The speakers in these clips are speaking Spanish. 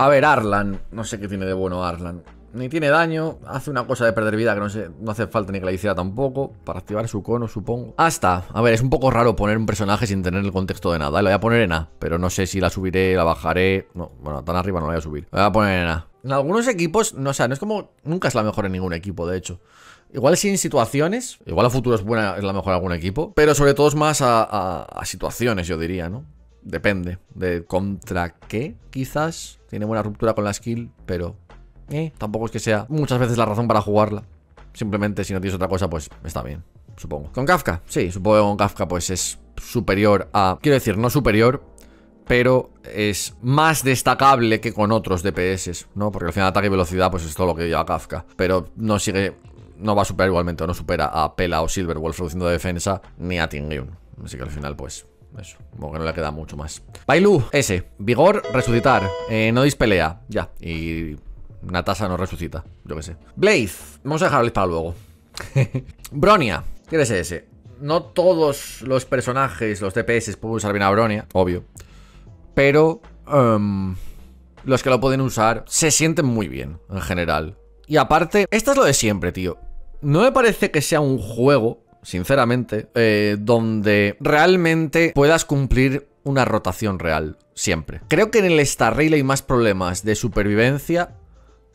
A ver, Arlan. No sé qué tiene de bueno Arlan. Ni tiene daño, hace una cosa de perder vida que no, hace falta ni que la hiciera tampoco. Para activar su cono, supongo. Hasta, ah, a ver, es un poco raro poner un personaje sin tener el contexto de nada. Lo voy a poner en A, pero no sé si la subiré, la bajaré. No, bueno, tan arriba no la voy a subir. voy a poner en A. En algunos equipos, no, o no es como. Nunca es la mejor en ningún equipo, de hecho. Igual sin situaciones, igual a futuro es buena, es la mejor en algún equipo, pero sobre todo es más a situaciones, yo diría, ¿no? depende de contra qué, quizás. Tiene buena ruptura con la skill, pero eh, tampoco es que sea muchas veces la razón para jugarla. Simplemente si no tienes otra cosa, pues está bien, supongo. Con Kafka, sí, supongo que con Kafka pues es superior a... Quiero decir, no superior, pero es más destacable que con otros DPS, ¿no? Porque al final ataque y velocidad pues es todo lo que lleva Kafka. Pero no sigue... No va a superar igualmente, o no supera a Pela o Silverwolf reduciendo de defensa, ni a Tingyun. Así que al final, pues, eso. Como que no le queda mucho más. Bailu, ese, Vigor, resucitar. Eh, no dispelea. Ya. Y Natasa no resucita. Yo que sé. Blaze. Vamos a dejarlo a luego. Bronia. ¿Qué es ese? No todos los personajes, los DPS, pueden usar bien a Bronia, obvio. Pero em, los que lo pueden usar se sienten muy bien, en general. Y aparte, esto es lo de siempre, tío. No me parece que sea un juego sinceramente, eh, donde realmente puedas cumplir una rotación real, siempre. Creo que en el Star hay más problemas de supervivencia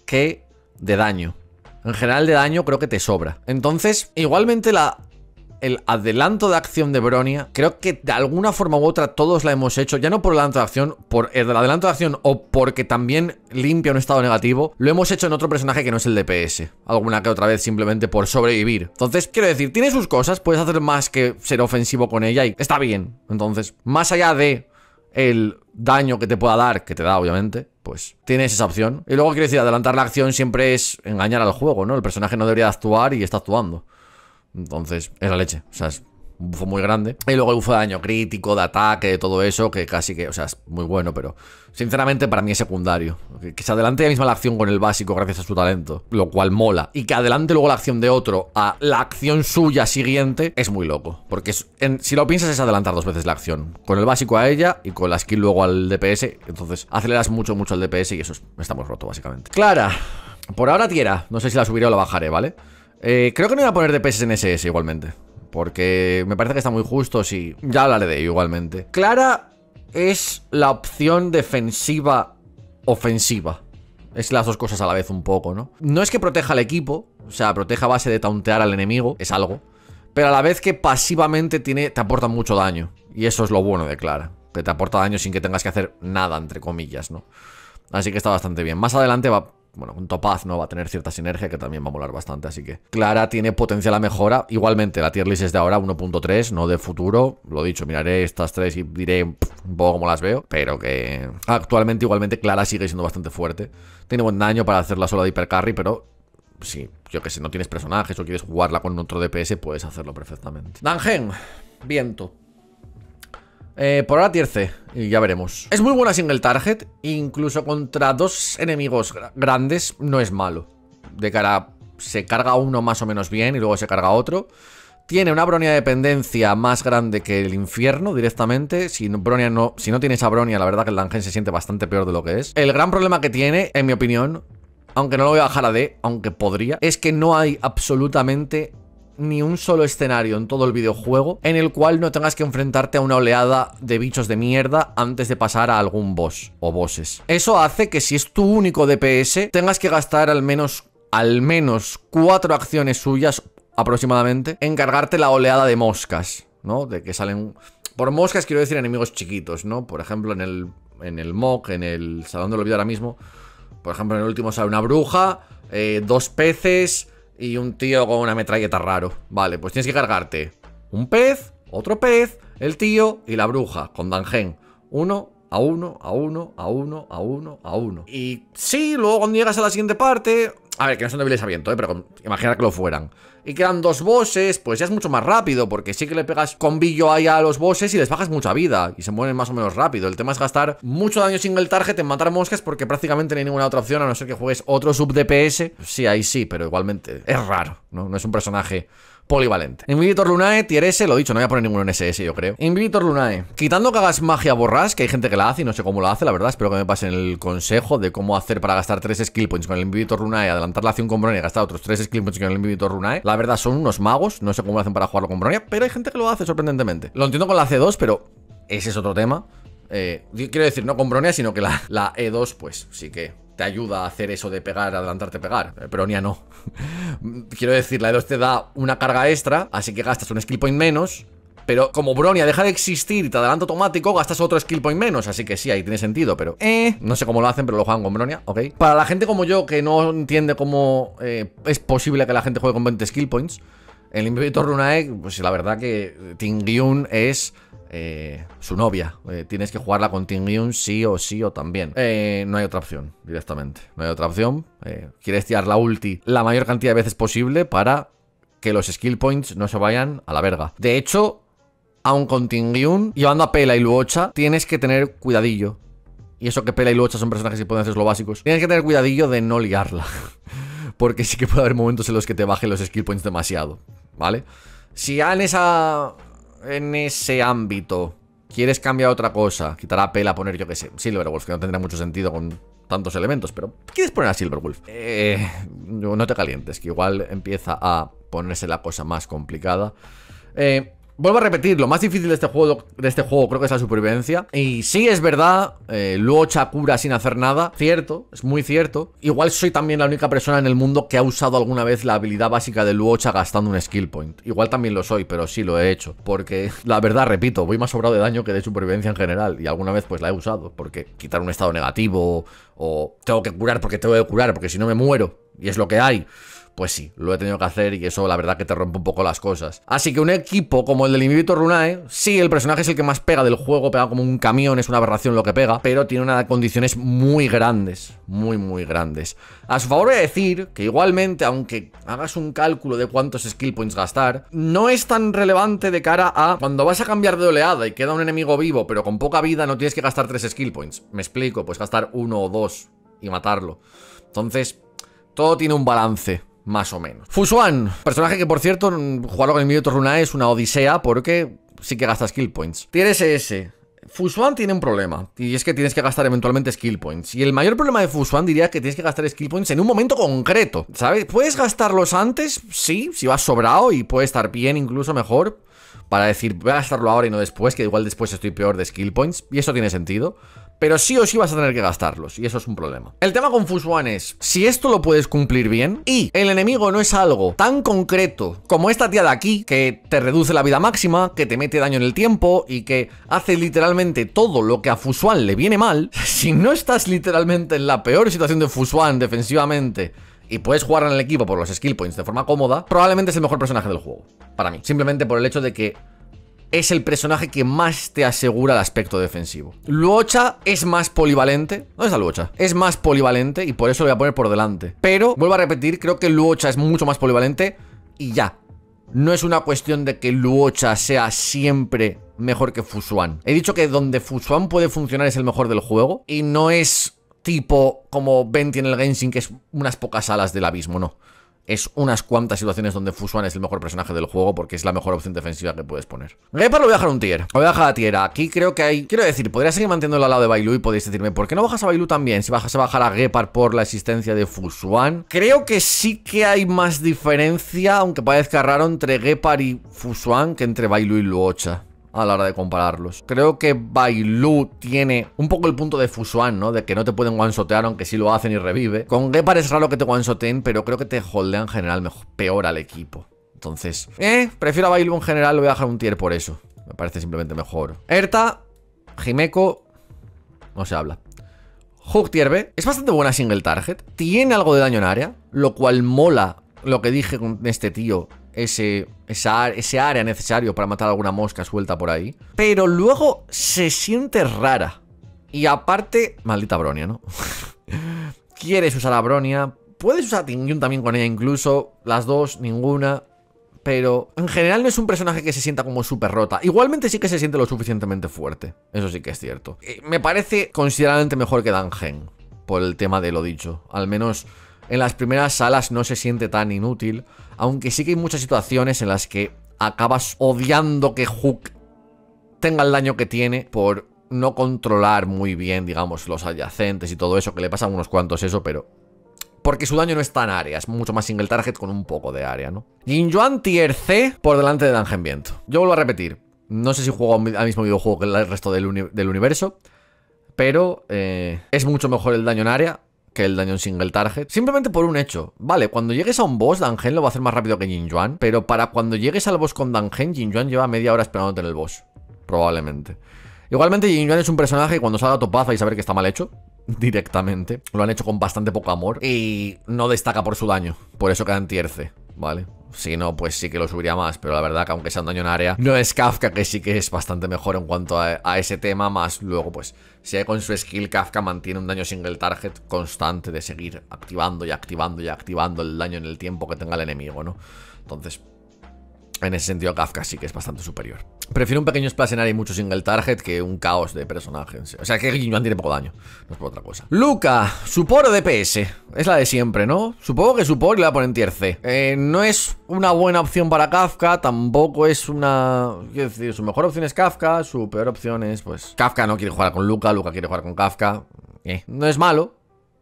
que de daño. En general de daño creo que te sobra. Entonces, igualmente la el adelanto de acción de Bronia, creo que de alguna forma u otra todos la hemos hecho, ya no por el adelanto de acción, por el adelanto de acción o porque también limpia un estado negativo, lo hemos hecho en otro personaje que no es el DPS, alguna que otra vez simplemente por sobrevivir. Entonces, quiero decir, tiene sus cosas, puedes hacer más que ser ofensivo con ella y está bien. Entonces, más allá de el daño que te pueda dar, que te da obviamente, pues tienes esa opción. Y luego quiero decir, adelantar la acción siempre es engañar al juego, ¿no? El personaje no debería actuar y está actuando. Entonces, es la leche. O sea, es un bufo muy grande. Y luego el bufo de daño crítico, de ataque, de todo eso, que casi que, o sea, es muy bueno, pero sinceramente para mí es secundario. Que, se adelante la misma la acción con el básico gracias a su talento, lo cual mola. Y que adelante luego la acción de otro a la acción suya siguiente es muy loco. Porque si lo piensas es adelantar dos veces la acción. Con el básico a ella y con la skill luego al DPS. Entonces aceleras mucho, mucho al DPS y eso estamos roto básicamente. Clara, por ahora tierra, No sé si la subiré o la bajaré, ¿vale? Eh, creo que no voy a poner DPS en SS igualmente. Porque me parece que está muy justo, Si Ya hablaré de ello igualmente. Clara es la opción defensiva ofensiva. Es las dos cosas a la vez un poco, ¿no? No es que proteja al equipo, o sea, proteja a base de tauntear al enemigo, es algo. Pero a la vez que pasivamente tiene, te aporta mucho daño. Y eso es lo bueno de Clara. Que te aporta daño sin que tengas que hacer nada, entre comillas, ¿no? Así que está bastante bien. Más adelante va, bueno, con Topaz no va a tener cierta sinergia que también va a molar bastante, así que Clara tiene potencial a mejora. Igualmente, la tier list es de ahora 1.3, no de futuro. Lo dicho, miraré estas tres y diré un poco cómo las veo, pero que actualmente igualmente Clara sigue siendo bastante fuerte. Tiene buen daño para hacerla sola de hipercarry, pero si, yo que sé, no tienes personajes o quieres jugarla con otro DPS, puedes hacerlo perfectamente. Dangen, viento. Eh, por ahora tierce y ya veremos. Es muy buena single target, incluso contra dos enemigos grandes no es malo. De cara, se carga uno más o menos bien y luego se carga otro. Tiene una bronia de dependencia más grande que el infierno directamente. Si no, bronia no, si no tiene esa bronia, la verdad que el Langen se siente bastante peor de lo que es. El gran problema que tiene, en mi opinión, aunque no lo voy a bajar a D, aunque podría, es que no hay absolutamente ni un solo escenario en todo el videojuego en el cual no tengas que enfrentarte a una oleada de bichos de mierda antes de pasar a algún boss o bosses. Eso hace que si es tu único DPS, tengas que gastar al menos al menos cuatro acciones suyas aproximadamente en cargarte la oleada de moscas, ¿no? De que salen por moscas quiero decir enemigos chiquitos, ¿no? Por ejemplo, en el en el mock, en el salón del olvido ahora mismo, por ejemplo, en el último sale una bruja, eh, dos peces, y un tío con una metralleta raro. Vale, pues tienes que cargarte un pez, otro pez, el tío y la bruja con Dangen. Uno a uno, a uno, a uno, a uno, a uno. Y sí, luego cuando llegas a la siguiente parte, a ver, que no son débiles a viento, ¿eh? pero imagina que lo fueran. Y quedan dos bosses, pues ya es mucho más rápido, porque sí que le pegas con billo ahí a los bosses y les bajas mucha vida, y se mueren más o menos rápido. El tema es gastar mucho daño single target en matar moscas, porque prácticamente no hay ninguna otra opción, a no ser que juegues otro sub DPS. Sí, ahí sí, pero igualmente es raro, ¿no? No es un personaje polivalente. Invictor Lunae, tier S, lo dicho, no voy a poner ninguno en SS, yo creo. invito Lunae, quitando que hagas magia borras, que hay gente que la hace y no sé cómo lo hace, la verdad, espero que me pasen el consejo de cómo hacer para gastar 3 skill points con el invito Lunae, adelantar la acción con Bronia y gastar otros 3 skill points con el Invictor Lunae. La verdad, son unos magos, no sé cómo lo hacen para jugarlo con Bronia, pero hay gente que lo hace sorprendentemente. Lo entiendo con la C2, pero ese es otro tema. Eh, quiero decir, no con Bronia, sino que la, la E2, pues sí que te ayuda a hacer eso de pegar, adelantarte, pegar. Bronia eh, no. Quiero decir, la E2 te da una carga extra, así que gastas un skill point menos. Pero como Bronia deja de existir y te adelanta automático, gastas otro skill point menos. Así que sí, ahí tiene sentido, pero... Eh, no sé cómo lo hacen, pero lo juegan con Bronia, ¿ok? Para la gente como yo, que no entiende cómo eh, es posible que la gente juegue con 20 skill points, el Invitor Runae, pues la verdad que Tingyun es eh, su novia. Eh, tienes que jugarla con Tingyun sí o sí o también. Eh, no hay otra opción, directamente. No hay otra opción. quieres tirar la ulti la mayor cantidad de veces posible para que los skill points no se vayan a la verga. De hecho, a con Tingyun, llevando a Pela y Luocha, tienes que tener cuidadillo. Y eso que Pela y Luocha son personajes que pueden hacer lo básicos. Tienes que tener cuidadillo de no liarla. Porque sí que puede haber momentos en los que te bajen los skill points demasiado. ¿Vale? Si ya en esa en ese ámbito quieres cambiar otra cosa, quitar a Pela, poner yo que sé, Silverwolf, que no tendría mucho sentido con tantos elementos, pero quieres poner a Silverwolf, eh, no te calientes, que igual empieza a ponerse la cosa más complicada. Eh, Vuelvo a repetir, lo más difícil de este juego, de este juego creo que es la supervivencia. Y sí es verdad, eh, Luocha cura sin hacer nada. Cierto, es muy cierto. Igual soy también la única persona en el mundo que ha usado alguna vez la habilidad básica de Luocha gastando un skill point. Igual también lo soy, pero sí lo he hecho. Porque la verdad, repito, voy más sobrado de daño que de supervivencia en general. Y alguna vez pues la he usado. Porque quitar un estado negativo o tengo que curar porque tengo que curar, porque si no me muero y es lo que hay. Pues sí, lo he tenido que hacer y eso la verdad que te rompe un poco las cosas. Así que un equipo como el del Invicto Runae, sí, el personaje es el que más pega del juego, pega como un camión, es una aberración lo que pega, pero tiene unas condiciones muy grandes, muy, muy grandes. A su favor voy a decir que igualmente, aunque hagas un cálculo de cuántos skill points gastar, no es tan relevante de cara a cuando vas a cambiar de oleada y queda un enemigo vivo, pero con poca vida no tienes que gastar tres skill points. Me explico, pues gastar uno o dos y matarlo. Entonces, todo tiene un balance más o menos. Fusuan, personaje que por cierto, jugarlo con el medio Runa es una odisea porque sí que gasta skill points. Tienes ese. Fusuan tiene un problema, y es que tienes que gastar eventualmente skill points. Y el mayor problema de Fusuan diría que tienes que gastar skill points en un momento concreto, ¿sabes? ¿Puedes gastarlos antes? Sí, si vas sobrado y puede estar bien, incluso mejor, para decir, voy a gastarlo ahora y no después, que igual después estoy peor de skill points, y eso tiene sentido pero sí o sí vas a tener que gastarlos y eso es un problema. El tema con Fuswan es, si esto lo puedes cumplir bien y el enemigo no es algo tan concreto como esta tía de aquí, que te reduce la vida máxima, que te mete daño en el tiempo y que hace literalmente todo lo que a Fuswan le viene mal, si no estás literalmente en la peor situación de Fuswan defensivamente, y puedes jugar en el equipo por los skill points de forma cómoda, probablemente es el mejor personaje del juego, para mí. Simplemente por el hecho de que es el personaje que más te asegura el aspecto defensivo. Luocha es más polivalente. ¿Dónde está Luocha? Es más polivalente y por eso lo voy a poner por delante. Pero, vuelvo a repetir, creo que Luocha es mucho más polivalente y ya. No es una cuestión de que Luocha sea siempre mejor que Fusuan. He dicho que donde Fusuan puede funcionar es el mejor del juego y no es tipo como Venti en el Genshin que es unas pocas alas del abismo, no es unas cuantas situaciones donde Fusuan es el mejor personaje del juego porque es la mejor opción defensiva que puedes poner. Gepard lo voy a dejar un tier. Lo voy a dejar a tier. Aquí creo que hay... Quiero decir, podría seguir manteniendo al lado de Bailu y podéis decirme, ¿por qué no bajas a Bailu también? Si bajas a bajar a Gepard por la existencia de Fusuan. Creo que sí que hay más diferencia, aunque parezca raro, entre Gepard y Fusuan que entre Bailu y Luocha a la hora de compararlos. Creo que Bailu tiene un poco el punto de Fusuan, ¿no? De que no te pueden one aunque sí lo hacen y revive. Con Gepard es raro que te one pero creo que te holdean en general peor al equipo. Entonces, eh, prefiero a Bailu en general, lo voy a dejar un tier por eso. Me parece simplemente mejor. Erta, Jimeco, no se habla. Hook tier B, es bastante buena single target, tiene algo de daño en área, lo cual mola lo que dije con este tío, ese, ese área necesario para matar alguna mosca suelta por ahí. Pero luego se siente rara. Y aparte, maldita Bronia, ¿no? Quieres usar a Bronia, puedes usar a Tingyun también con ella incluso, las dos, ninguna. Pero en general no es un personaje que se sienta como súper rota. Igualmente sí que se siente lo suficientemente fuerte. Eso sí que es cierto. Eh, me parece considerablemente mejor que Dangen. Por el tema de lo dicho. Al menos en las primeras salas no se siente tan inútil, aunque sí que hay muchas situaciones en las que acabas odiando que Hook tenga el daño que tiene por no controlar muy bien, digamos, los adyacentes y todo eso, que le pasan unos cuantos eso, pero... Porque su daño no es tan área, es mucho más single target con un poco de área, ¿no? Jinjuan Tier C por delante de Dungeon Viento. Yo vuelvo a repetir, no sé si juego al mismo videojuego que el resto del, universo, pero eh, es mucho mejor el daño en área, que el daño en single target. Simplemente por un hecho. Vale, cuando llegues a un boss, Dangen lo va a hacer más rápido que Jin Yuan, pero para cuando llegues al boss con Dangen, Jin Yuan lleva media hora esperándote en el boss. Probablemente. Igualmente, Jin Yuan es un personaje que cuando salga a topaza y saber que está mal hecho, directamente. Lo han hecho con bastante poco amor y no destaca por su daño. Por eso queda en tierce, ¿vale? Si no, pues sí que lo subiría más, pero la verdad que aunque sea un daño en área, no es Kafka, que sí que es bastante mejor en cuanto a, ese tema, más luego pues... Si con su skill Kafka mantiene un daño single target constante de seguir activando y activando y activando el daño en el tiempo que tenga el enemigo, ¿no? Entonces, en ese sentido Kafka sí que es bastante superior. Prefiero un pequeño Splash área y mucho single target que un caos de personajes. O sea, que Guiñuan tiene poco daño. No es por otra cosa. Luca, su o DPS. Es la de siempre, ¿no? Supongo que su le la a poner tier C. Eh, no es una buena opción para Kafka. Tampoco es una... Quiero decir, su mejor opción es Kafka. Su peor opción es, pues... Kafka no quiere jugar con Luca. Luca quiere jugar con Kafka. Eh, no es malo.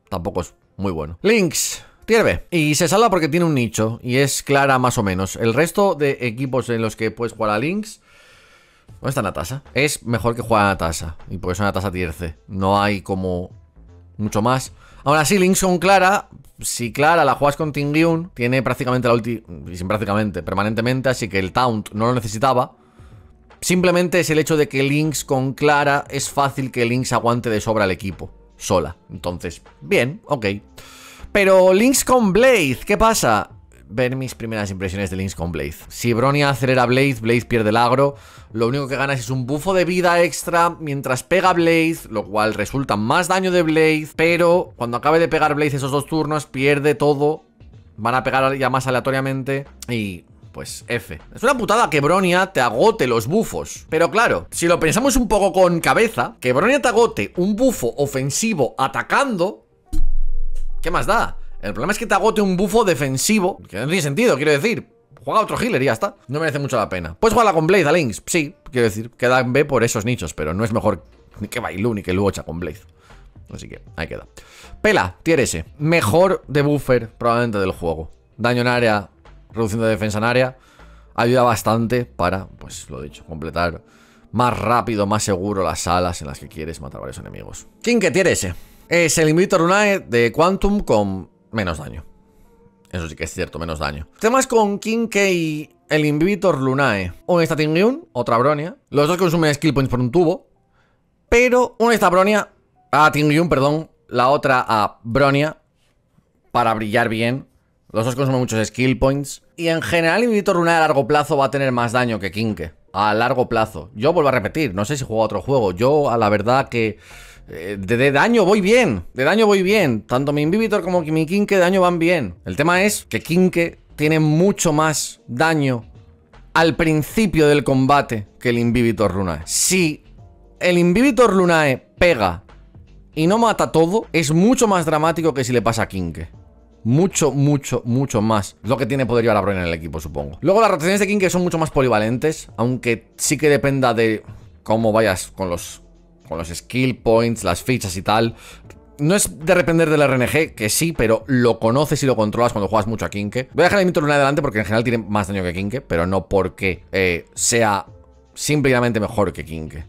Tampoco es muy bueno. Lynx, Tier Y se salva porque tiene un nicho. Y es clara más o menos. El resto de equipos en los que puedes jugar a Lynx ¿Dónde está Natasha? Es mejor que juegue a Natasha. Y por eso Natasha tasa tierce, No hay como mucho más. Ahora sí, links con Clara. Si Clara la juegas con Tingyun, tiene prácticamente la ulti. Y sin prácticamente, permanentemente. Así que el Taunt no lo necesitaba. Simplemente es el hecho de que links con Clara es fácil que links aguante de sobra al equipo, sola. Entonces, bien, ok. Pero links con Blaze, ¿qué pasa? ver mis primeras impresiones de Lynx con Blaze. Si Bronia acelera Blaze, Blaze pierde el agro. Lo único que ganas es un bufo de vida extra mientras pega Blaze, lo cual resulta más daño de Blaze. Pero cuando acabe de pegar Blaze esos dos turnos, pierde todo. Van a pegar ya más aleatoriamente y pues F. Es una putada que Bronia te agote los bufos. Pero claro, si lo pensamos un poco con cabeza, que Bronia te agote un bufo ofensivo atacando, ¿qué más da? El problema es que te agote un bufo defensivo, que no tiene sentido, quiero decir. Juega otro healer y ya está. No merece mucho la pena. Puedes jugarla con Blaze a Links. Sí, quiero decir, queda en B por esos nichos, pero no es mejor ni que Bailu ni que Luocha con Blaze. Así que ahí queda. Pela, tier S. Mejor de probablemente del juego. Daño en área, reducción de defensa en área. Ayuda bastante para, pues lo dicho, completar más rápido, más seguro las salas en las que quieres matar varios enemigos. ¿Quién que tier ese Es el Invictor Runae de Quantum con menos daño. Eso sí que es cierto, menos daño. Temas con y el Invitor Lunae. Un Tingyun, otra Bronia. Los dos consumen skill points por un tubo. Pero una esta Bronia, a Tingyun, perdón, la otra a Bronia, para brillar bien. Los dos consumen muchos skill points. Y en general, Invitor Lunae a largo plazo va a tener más daño que Kinke. A largo plazo. Yo vuelvo a repetir, no sé si juego a otro juego. Yo, a la verdad que... Eh, de, daño voy bien, de daño voy bien. Tanto mi Invivitor como mi Kinke de daño van bien. El tema es que Kinke tiene mucho más daño al principio del combate que el Invivitor Lunae. Si el Invivitor Lunae pega y no mata todo, es mucho más dramático que si le pasa a Kinke. Mucho, mucho, mucho más. Lo que tiene poder llevar a en el equipo, supongo. Luego las rotaciones de Kinke son mucho más polivalentes, aunque sí que dependa de cómo vayas con los con los skill points, las fichas y tal, no es de depender del RNG, que sí, pero lo conoces y lo controlas cuando juegas mucho a Kinke. Voy a dejar el Mito Luna adelante porque en general tiene más daño que Kinke, pero no porque eh, sea simplemente mejor que Kinke.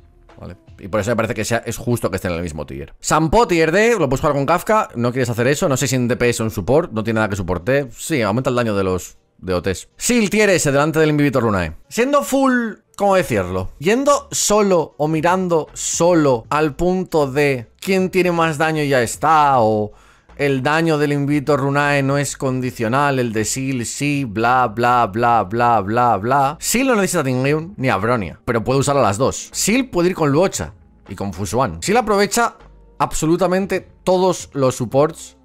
Y por eso me parece que es justo que estén en el mismo tier. Sampo, tier D, lo puedes jugar con Kafka. No quieres hacer eso. No sé si en DPS o en support. No tiene nada que soporte. Sí, aumenta el daño de los de OTs. Sil tier S delante del Invivitor Lunae. Siendo full ¿Cómo decirlo? Yendo solo o mirando solo al punto de quién tiene más daño ya está, o el daño del invito Runae no es condicional, el de Sil sí, bla, bla, bla, bla, bla, bla. Sil no necesita ni a Bronia, pero puede usar a las dos. Sil puede ir con Luocha y con Fusuan. Sil aprovecha absolutamente todos los supports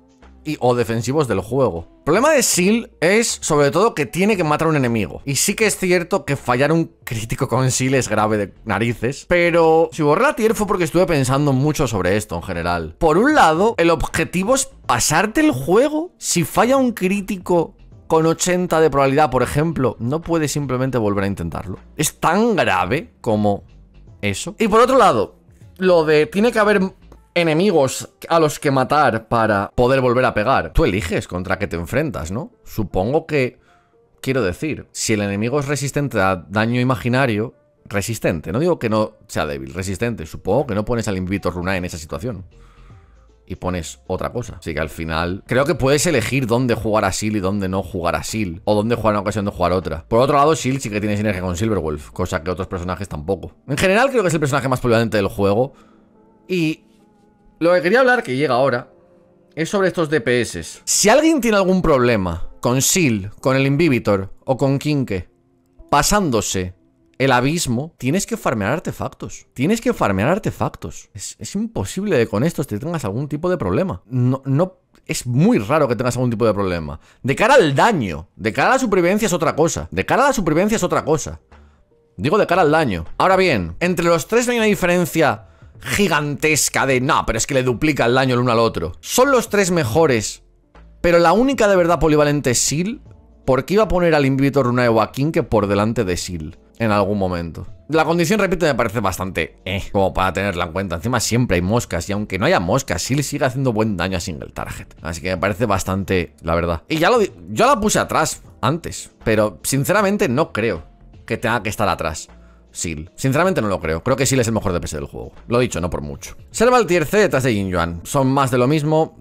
y o defensivos del juego. El problema de Seal es sobre todo que tiene que matar a un enemigo. Y sí que es cierto que fallar un crítico con Seal es grave de narices. Pero si borré la tier fue porque estuve pensando mucho sobre esto en general. Por un lado, el objetivo es pasarte el juego. Si falla un crítico con 80 de probabilidad, por ejemplo, no puede simplemente volver a intentarlo. Es tan grave como eso. Y por otro lado, lo de tiene que haber enemigos a los que matar para poder volver a pegar. Tú eliges contra qué te enfrentas, ¿no? Supongo que... Quiero decir, si el enemigo es resistente a daño imaginario, resistente, no digo que no sea débil, resistente, supongo que no pones al Invito Runa en esa situación. Y pones otra cosa. Así que al final, creo que puedes elegir dónde jugar a Seal y dónde no jugar a Seal. O dónde jugar una ocasión de jugar otra. Por otro lado, Seal sí que tiene sinergia con Silverwolf, cosa que otros personajes tampoco. En general, creo que es el personaje más polivalente del juego. Y lo que quería hablar, que llega ahora, es sobre estos DPS. Si alguien tiene algún problema con Seal, con el Invivitor o con Kinke, pasándose el abismo, tienes que farmear artefactos. Tienes que farmear artefactos. Es, imposible que con estos te tengas algún tipo de problema. No, no, es muy raro que tengas algún tipo de problema. De cara al daño, de cara a la supervivencia es otra cosa. De cara a la supervivencia es otra cosa. Digo de cara al daño. Ahora bien, entre los tres no hay una diferencia gigantesca de, no, pero es que le duplica el daño el uno al otro. Son los tres mejores, pero la única de verdad polivalente es Seal, porque iba a poner al Invitor a King que por delante de Seal en algún momento. La condición, repito, me parece bastante eh, como para tenerla en cuenta. Encima siempre hay moscas y aunque no haya moscas, Seal sigue haciendo buen daño a single target. Así que me parece bastante, la verdad. Y ya lo yo la puse atrás antes, pero sinceramente no creo que tenga que estar atrás. Seal. Sinceramente no lo creo. Creo que Seal es el mejor DPS del juego. Lo he dicho, no por mucho. Serval tier C detrás de Jin Yuan. Son más de lo mismo.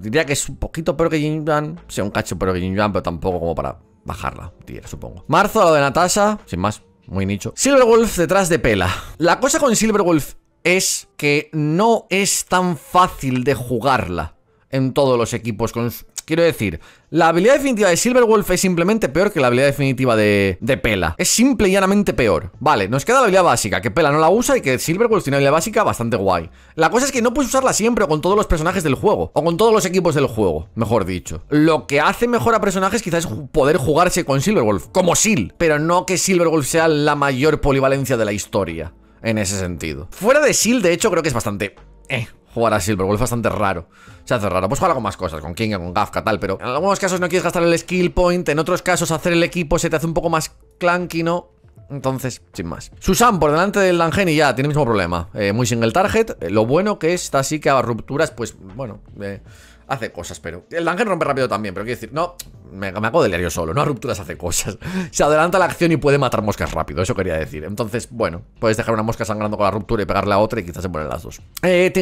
diría que es un poquito peor que Jin Yuan. sea, un cacho peor que Jin Yuan, pero tampoco como para bajarla, tier, supongo. Marzo, a lo de Natasha, sin más, muy nicho. Silverwolf detrás de Pela. La cosa con Silverwolf es que no es tan fácil de jugarla en todos los equipos. Con, quiero decir, la habilidad definitiva de Silverwolf es simplemente peor que la habilidad definitiva de, de, Pela. Es simple y llanamente peor. Vale, nos queda la habilidad básica, que Pela no la usa y que Silverwolf tiene una habilidad básica bastante guay. La cosa es que no puedes usarla siempre o con todos los personajes del juego, o con todos los equipos del juego, mejor dicho. Lo que hace mejor a personajes quizás es poder jugarse con Silverwolf, como Sil, pero no que Silverwolf sea la mayor polivalencia de la historia. En ese sentido. Fuera de Sil, de hecho, creo que es bastante... Eh, jugar a Silverwolf es bastante raro. Se hace raro. Pues jugar con más cosas, con Kinga, con Gafka, tal, pero en algunos casos no quieres gastar el skill point, en otros casos hacer el equipo se te hace un poco más clunky, ¿no? Entonces, sin más. Susan por delante del Langeni ya tiene el mismo problema. Eh, muy single target. Eh, lo bueno que está así que a rupturas, pues bueno. Eh, hace cosas, pero. El ángel rompe rápido también, pero quiero decir, no, me, me hago yo solo, no a rupturas hace cosas. Se adelanta la acción y puede matar moscas rápido, eso quería decir. Entonces, bueno, puedes dejar una mosca sangrando con la ruptura y pegarle a otra y quizás se ponen las dos. Eh,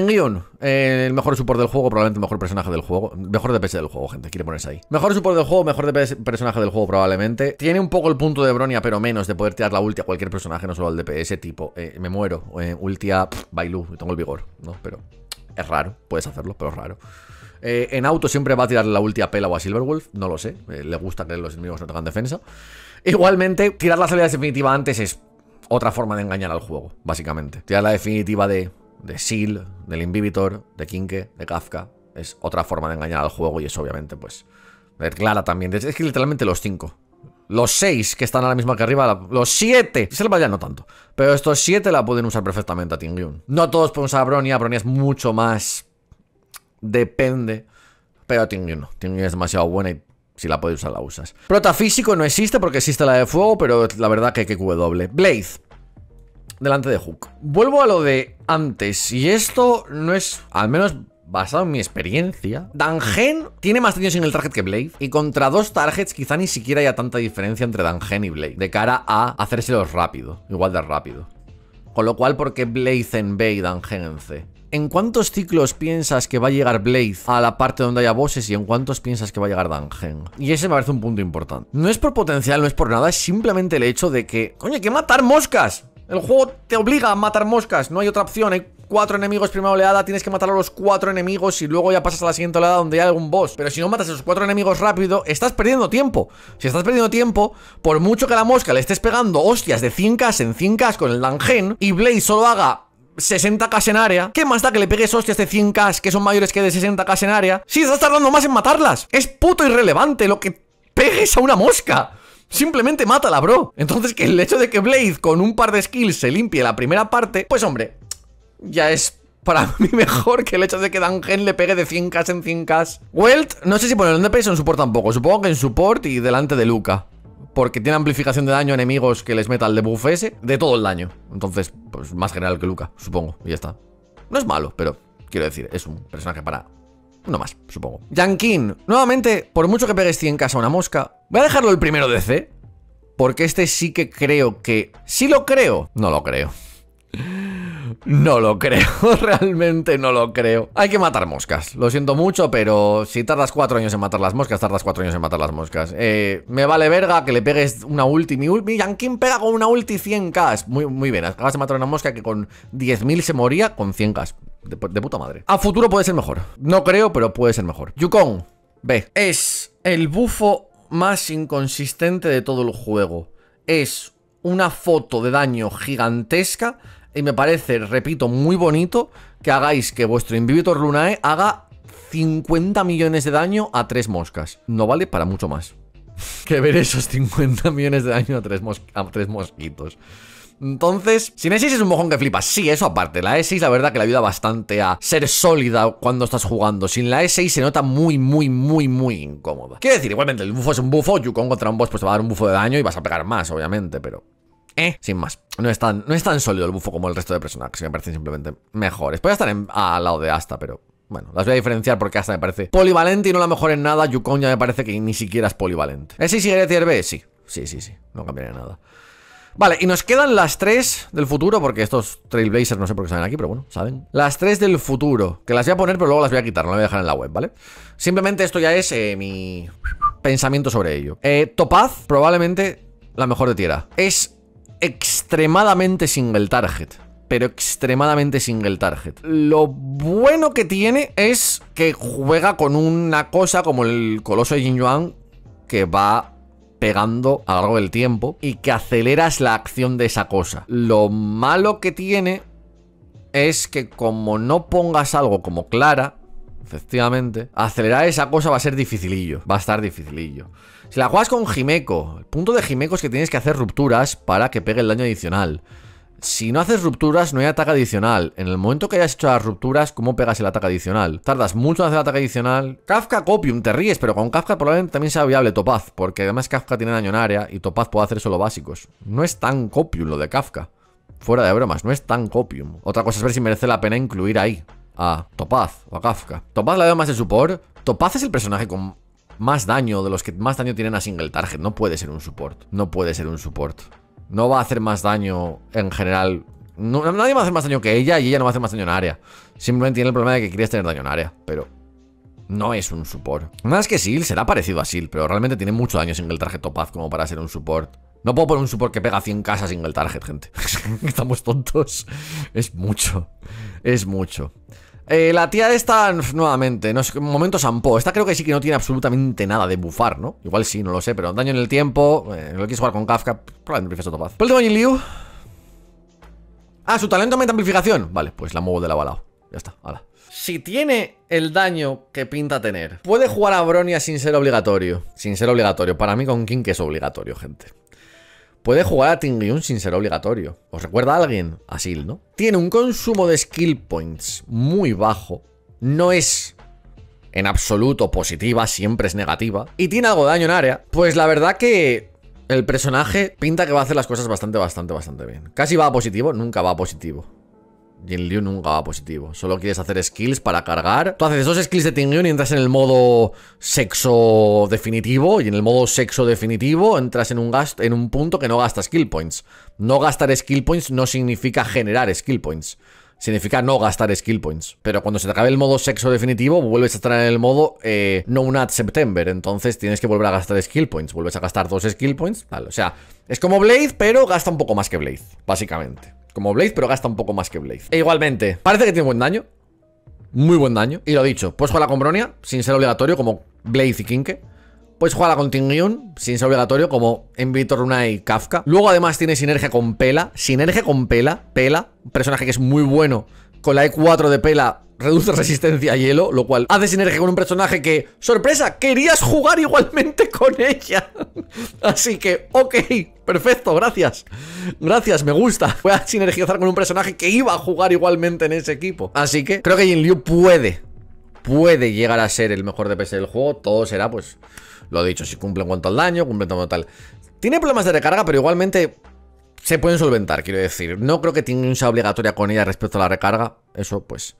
eh, el mejor support del juego, probablemente el mejor personaje del juego. Mejor DPS del juego, gente, quiere ponerse ahí. Mejor support del juego, mejor personaje del juego, probablemente. Tiene un poco el punto de Bronia, pero menos de poder tirar la ulti a cualquier personaje, no solo al DPS, tipo, eh, me muero, eh, ulti a Bailu, tengo el vigor, ¿no? Pero. Es raro, puedes hacerlo, pero es raro. Eh, en auto siempre va a tirar la última a Pela o a Silverwolf, no lo sé. Eh, le gusta que los enemigos no tengan defensa. Igualmente, tirar la salida definitiva antes es otra forma de engañar al juego, básicamente. Tirar la definitiva de, de Seal, del Invivitor, de Kinke, de Kafka, es otra forma de engañar al juego y es obviamente, pues, clara también. Es que literalmente los cinco. Los seis que están ahora mismo que arriba, los siete, le ya no tanto, pero estos siete la pueden usar perfectamente a Tingyun. No todos pueden usar a Bronia, Bronia es mucho más depende. Pero Tingy no. Tingy es demasiado buena y si la puedes usar, la usas. Prota físico no existe porque existe la de fuego, pero la verdad que que doble Blaze Delante de Hook. Vuelvo a lo de antes. Y esto no es. Al menos basado en mi experiencia, Dangen tiene más daños en el target que Blade. Y contra dos targets quizá ni siquiera haya tanta diferencia entre Dangen y Blade. De cara a hacérselos rápido. Igual de rápido. Con lo cual, ¿por qué Blaze en B y Dangen en C? ¿En cuántos ciclos piensas que va a llegar Blaze a la parte donde haya bosses y en cuántos piensas que va a llegar Dungeon? Y ese me parece un punto importante. No es por potencial, no es por nada, es simplemente el hecho de que... ¡Coño, hay que matar moscas! El juego te obliga a matar moscas, no hay otra opción, hay cuatro enemigos primera oleada, tienes que matar a los cuatro enemigos y luego ya pasas a la siguiente oleada donde hay algún boss. Pero si no matas a esos cuatro enemigos rápido, estás perdiendo tiempo. Si estás perdiendo tiempo, por mucho que la mosca le estés pegando hostias de 100k en 100k con el Langen y Blaze solo haga 60k en área ¿Qué más da que le pegues hostias de 100k que son mayores que de 60k en área? Si estás tardando más en matarlas Es puto irrelevante lo que pegues a una mosca Simplemente mátala, bro Entonces que el hecho de que Blade con un par de skills se limpie la primera parte Pues hombre, ya es para mí mejor que el hecho de que Dangen le pegue de 100k en 100k Welt, no sé si poner en DPS o en support tampoco Supongo que en support y delante de Luca porque tiene amplificación de daño a enemigos que les meta el debuff ese, de todo el daño. Entonces, pues más general que Luca, supongo, y ya está. No es malo, pero quiero decir, es un personaje para No más, supongo. Yankin, nuevamente, por mucho que pegues 100 casa a una mosca, voy a dejarlo el primero de C, porque este sí que creo que... Sí lo creo, no lo creo. No lo creo, realmente no lo creo. Hay que matar moscas, lo siento mucho, pero si tardas cuatro años en matar las moscas, tardas cuatro años en matar las moscas. Eh, me vale verga que le pegues una ulti. Mi, ulti. Yankin pega con una ulti 100k. muy, muy bien, acabas de matar una mosca que con 10.000 se moría con 100k. De, puta madre. A futuro puede ser mejor. No creo, pero puede ser mejor. Yukon, B. Es el bufo más inconsistente de todo el juego. Es una foto de daño gigantesca y me parece, repito, muy bonito que hagáis que vuestro Invivitor Lunae haga 50 millones de daño a tres moscas. No vale para mucho más que ver esos 50 millones de daño a tres, tres mosquitos. Entonces, es un mojón que flipas. Sí, eso aparte. La E6 la verdad que le ayuda bastante a ser sólida cuando estás jugando. Sin la E6 se nota muy, muy, muy, muy incómoda. Quiero decir, igualmente, el bufo es un bufo. Yukon contra un boss pues te va a dar un bufo de daño y vas a pegar más, obviamente, pero eh, sin más. No es, tan, no es sólido el bufo como el resto de personajes, me parecen simplemente mejores. Puede estar al lado de Asta, pero bueno, las voy a diferenciar porque Asta me parece polivalente y no la mejor en nada. Yukon ya me parece que ni siquiera es polivalente. ¿Es si tier B? Sí, sí, sí, sí. No cambiaría nada. Vale, y nos quedan las tres del futuro, porque estos Trailblazers no sé por qué salen aquí, pero bueno, saben. Las tres del futuro, que las voy a poner, pero luego las voy a quitar, no las voy a dejar en la web, ¿vale? Simplemente esto ya es eh, mi pensamiento sobre ello. Eh, Topaz, probablemente la mejor de tierra. Es extremadamente single target pero extremadamente single target. Lo bueno que tiene es que juega con una cosa como el coloso de Jin Yuan que va pegando a lo largo del tiempo y que aceleras la acción de esa cosa. Lo malo que tiene es que como no pongas algo como clara, efectivamente. Acelerar esa cosa va a ser dificilillo. Va a estar dificilillo. Si la juegas con Jimeco, el punto de Jimeco es que tienes que hacer rupturas para que pegue el daño adicional. Si no haces rupturas, no hay ataque adicional. En el momento que hayas hecho las rupturas, ¿cómo pegas el ataque adicional? Tardas mucho en hacer el ataque adicional. Kafka Copium, te ríes, pero con Kafka probablemente también sea viable Topaz, porque además Kafka tiene daño en área y Topaz puede hacer solo básicos. No es tan Copium lo de Kafka. Fuera de bromas, no es tan Copium. Otra cosa es ver si merece la pena incluir ahí a Topaz o a Kafka. Topaz la veo más de support. Topaz es el personaje con más daño, de los que más daño tienen a single target. No puede ser un support. No puede ser un support. No va a hacer más daño en general. nadie va a hacer más daño que ella y ella no va a hacer más daño en área. Simplemente tiene el problema de que querías tener daño en área, pero no es un support. Más que Seal, será parecido a Sil pero realmente tiene mucho daño single target Topaz como para ser un support. No puedo poner un support que pega 100 casas sin el target, gente. Estamos tontos. Es mucho. Es mucho. Eh, la tía esta, nuevamente, no momento Sampo. Esta creo que sí que no tiene absolutamente nada de bufar, ¿no? Igual sí, no lo sé, pero daño en el tiempo. No eh, lo quieres jugar con Kafka, probablemente prefieres otro paz. último, el Liu. Ah, su talento aumenta amplificación. Vale, pues la muevo de la Ya está, hala. Si tiene el daño que pinta tener, puede jugar a Bronia sin ser obligatorio. Sin ser obligatorio. Para mí, con King que es obligatorio, gente. Puede jugar a Tingyun sin ser obligatorio. ¿Os recuerda a alguien? Asil, ¿no? Tiene un consumo de skill points muy bajo. No es en absoluto positiva, siempre es negativa. Y tiene algo de daño en área. Pues la verdad que el personaje pinta que va a hacer las cosas bastante, bastante, bastante bien. Casi va a positivo, nunca va a positivo. Y Liu nunca va positivo. Solo quieres hacer skills para cargar. Tú haces dos skills de Tingyun y entras en el modo sexo definitivo. Y en el modo sexo definitivo entras en un, en un punto que no gasta skill points. No gastar skill points no significa generar skill points. Significa no gastar skill points. Pero cuando se te acabe el modo sexo definitivo, vuelves a estar en el modo eh, no una September. Entonces tienes que volver a gastar skill points. Vuelves a gastar dos skill points. O sea, es como Blade, pero gasta un poco más que Blade, básicamente. Como Blaze, pero gasta un poco más que Blaze. E igualmente, parece que tiene buen daño. Muy buen daño. Y lo dicho, puedes jugarla con Bronia, sin ser obligatorio, como Blaze y Kinke. Puedes jugarla con Tingyun, sin ser obligatorio, como Envito, Runa y Kafka. Luego además tiene sinergia con Pela. Sinergia con Pela. Pela, un personaje que es muy bueno. Con la E4 de Pela reduce resistencia a hielo, lo cual hace sinergia con un personaje que, sorpresa, querías jugar igualmente con ella. Así que, ok, perfecto, gracias. Gracias, me gusta. Voy a sinergizar con un personaje que iba a jugar igualmente en ese equipo. Así que creo que Jin Liu puede, puede llegar a ser el mejor DPS del juego. Todo será, pues, lo dicho, si cumple en cuanto al daño, cumple todo tal. Tiene problemas de recarga, pero igualmente se pueden solventar, quiero decir. No creo que tenga una obligatoria con ella respecto a la recarga. Eso, pues,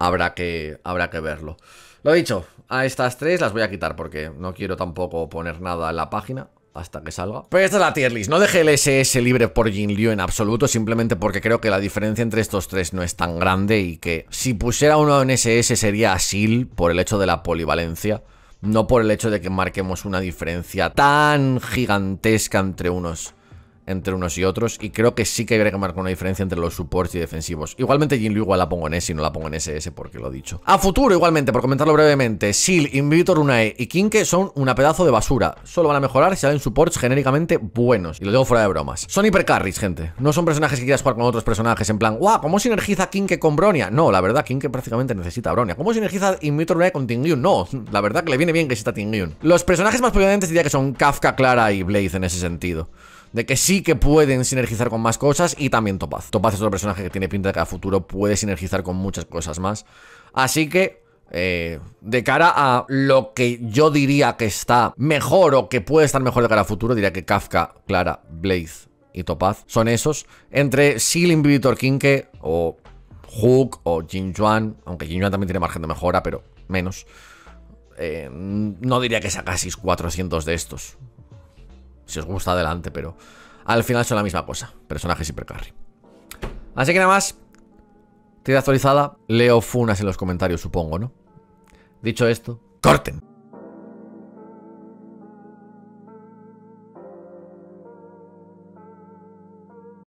habrá que, habrá que verlo. Lo dicho, a estas tres las voy a quitar porque no quiero tampoco poner nada en la página hasta que salga. Pero esta es la tier list. No dejé el SS libre por Jin Liu en absoluto, simplemente porque creo que la diferencia entre estos tres no es tan grande y que si pusiera uno en SS sería Asil por el hecho de la polivalencia. No por el hecho de que marquemos una diferencia tan gigantesca entre unos entre unos y otros. Y creo que sí que habría que marcar una diferencia entre los supports y defensivos. Igualmente Liu igual la pongo en S y no la pongo en SS porque lo he dicho. A futuro, igualmente, por comentarlo brevemente, Seal, Invitor, Unae y Kinke son una pedazo de basura. Solo van a mejorar si salen supports genéricamente buenos. Y lo digo fuera de bromas. Son hipercarries, gente. No son personajes que quieras jugar con otros personajes en plan, guau, ¿cómo sinergiza Kinke con Bronia? No, la verdad, Kinke prácticamente necesita Bronia. ¿Cómo sinergiza Invitor Unae con Tingyun? No, la verdad que le viene bien que exista Tingyun. Los personajes más prominentes diría que son Kafka, Clara y Blaze en ese sentido de que sí que pueden sinergizar con más cosas y también Topaz. Topaz es otro personaje que tiene pinta de que a futuro puede sinergizar con muchas cosas más. Así que... Eh, de cara a lo que yo diría que está mejor o que puede estar mejor de cara a futuro, diría que Kafka, Clara, Blaze y Topaz son esos. Entre Seal, Vitor Kinke o Hook o Jin Juan, aunque Jin Juan también tiene margen de mejora, pero menos. Eh, no diría que casi 400 de estos. Si os gusta, adelante, pero al final son la misma cosa. Personajes y Así que nada más. Tira actualizada. Leo funas en los comentarios, supongo, ¿no? Dicho esto, ¡corten!